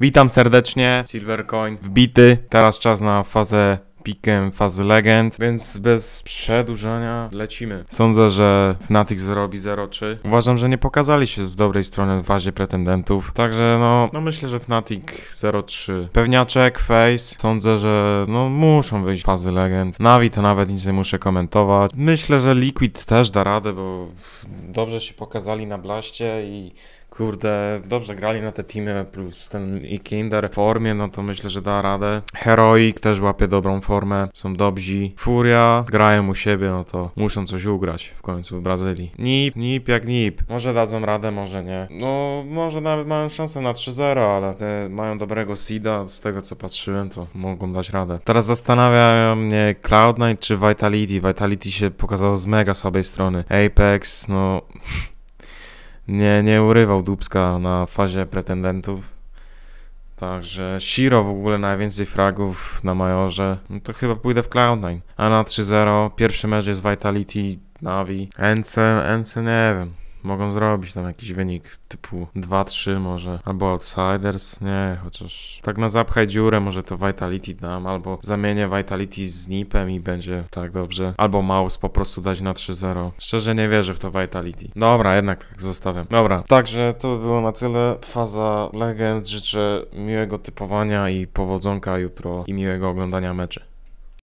Witam serdecznie, Silvercoin wbity. Teraz czas na fazę pikiem fazy legend, więc bez przedłużania lecimy. Sądzę, że Fnatic zrobi 0-3. Uważam, że nie pokazali się z dobrej strony w fazie pretendentów, także no, no myślę, że Fnatic 0-3. Pewniaczek, Face, sądzę, że no muszą wyjść fazy legend. Navi to nawet nic nie muszę komentować. Myślę, że Liquid też da radę, bo dobrze się pokazali na blaście i kurde, dobrze grali na te teamy, plus ten i Kinder w formie, no to myślę, że da radę. Heroik też łapie dobrą formę formę, są dobrzy. Furia, grają u siebie, no to muszą coś ugrać w końcu w Brazylii. Nip, nip jak nip. Może dadzą radę, może nie. No, może nawet mają szansę na 3-0, ale te mają dobrego seeda, z tego co patrzyłem, to mogą dać radę. Teraz zastanawiają mnie Cloud9 czy Vitality. Vitality się pokazało z mega słabej strony. Apex, no... nie, nie urywał Dubska na fazie pretendentów Także Shiro w ogóle najwięcej fragów na Majorze, no to chyba pójdę w Cloud9. A na 3-0 pierwszy mecz jest Vitality, Navi, NC, NC nie wiem mogą zrobić tam jakiś wynik typu 2-3 może, albo Outsiders, nie, chociaż tak na zapchaj dziurę może to Vitality dam, albo zamienię Vitality z Nipem i będzie tak dobrze, albo Mouse po prostu dać na 3-0. Szczerze nie wierzę w to Vitality. Dobra, jednak tak zostawiam. Dobra, także to by było na tyle. Faza Legend, życzę miłego typowania i powodzonka jutro i miłego oglądania meczy.